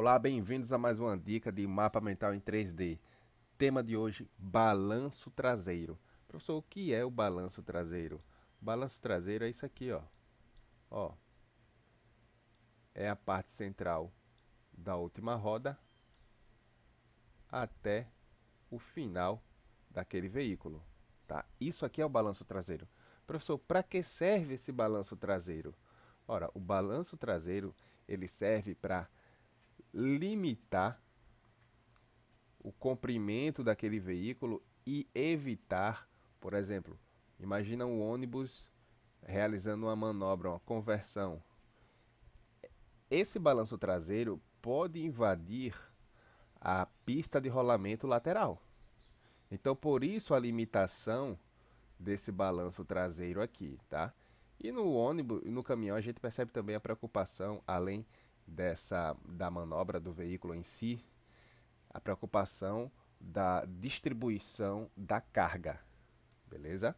Olá, bem-vindos a mais uma dica de mapa mental em 3D. Tema de hoje: balanço traseiro. Professor, o que é o balanço traseiro? balanço traseiro é isso aqui, ó. Ó. É a parte central da última roda até o final daquele veículo, tá? Isso aqui é o balanço traseiro. Professor, para que serve esse balanço traseiro? Ora, o balanço traseiro, ele serve para limitar o comprimento daquele veículo e evitar, por exemplo, imagina um ônibus realizando uma manobra, uma conversão. Esse balanço traseiro pode invadir a pista de rolamento lateral. Então, por isso a limitação desse balanço traseiro aqui, tá? E no ônibus, no caminhão, a gente percebe também a preocupação além dessa da manobra do veículo em si, a preocupação da distribuição da carga. Beleza?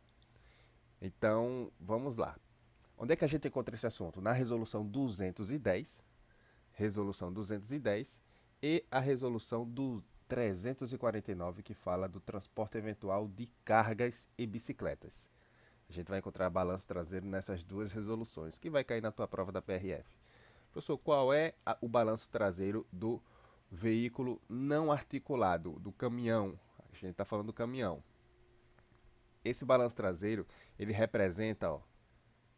Então, vamos lá. Onde é que a gente encontra esse assunto? Na resolução 210, resolução 210 e a resolução do 349 que fala do transporte eventual de cargas e bicicletas. A gente vai encontrar balanço traseiro nessas duas resoluções, que vai cair na tua prova da PRF. Professor, qual é a, o balanço traseiro do veículo não articulado, do caminhão? A gente está falando do caminhão. Esse balanço traseiro, ele representa ó,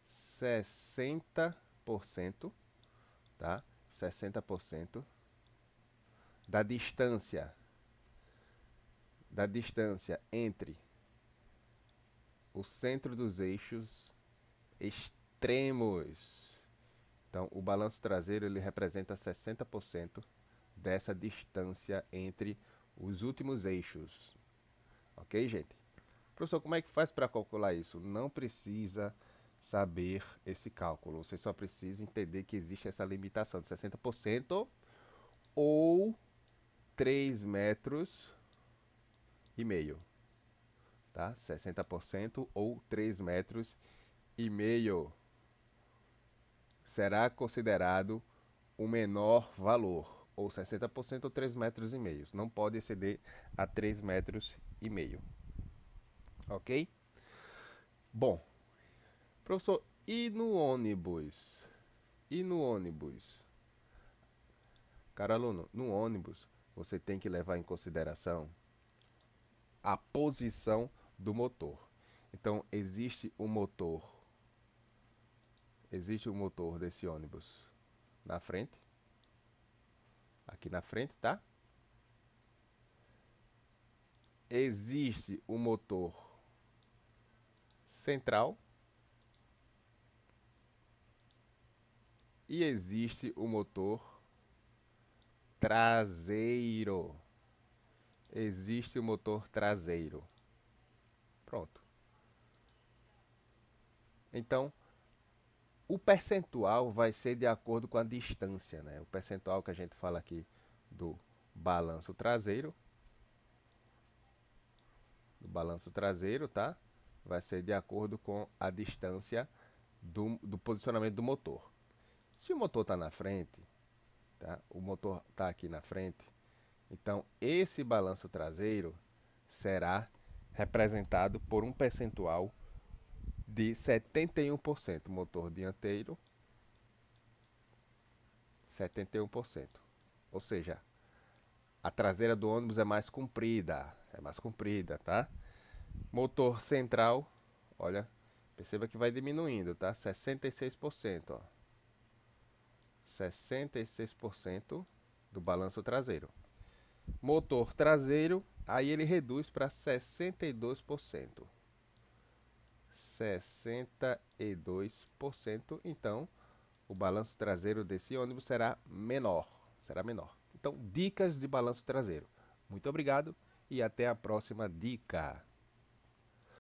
60%, tá? 60% da distância da distância entre o centro dos eixos extremos então, o balanço traseiro ele representa 60% dessa distância entre os últimos eixos. Ok, gente? Professor, como é que faz para calcular isso? Não precisa saber esse cálculo. Você só precisa entender que existe essa limitação de 60% ou 3 metros e meio. Tá? 60% ou 3 metros e meio será considerado o menor valor, ou 60% ou 3 metros e meio. Não pode exceder a 3 metros e meio. Ok? Bom, professor, e no ônibus? E no ônibus? Cara aluno, no ônibus você tem que levar em consideração a posição do motor. Então, existe o um motor existe o motor desse ônibus na frente. Aqui na frente, tá? Existe o motor central. E existe o motor traseiro. Existe o motor traseiro. Pronto. Então, o percentual vai ser de acordo com a distância, né? O percentual que a gente fala aqui do balanço traseiro, do balanço traseiro, tá? Vai ser de acordo com a distância do, do posicionamento do motor. Se o motor está na frente, tá? O motor está aqui na frente, então esse balanço traseiro será representado por um percentual de 71%. Motor dianteiro, 71%. Ou seja, a traseira do ônibus é mais comprida, é mais comprida, tá? Motor central, olha, perceba que vai diminuindo, tá? 66%, ó. 66% do balanço traseiro. Motor traseiro, aí ele reduz para 62%. 62%. Então, o balanço traseiro desse ônibus será menor, será menor. Então, dicas de balanço traseiro. Muito obrigado e até a próxima dica.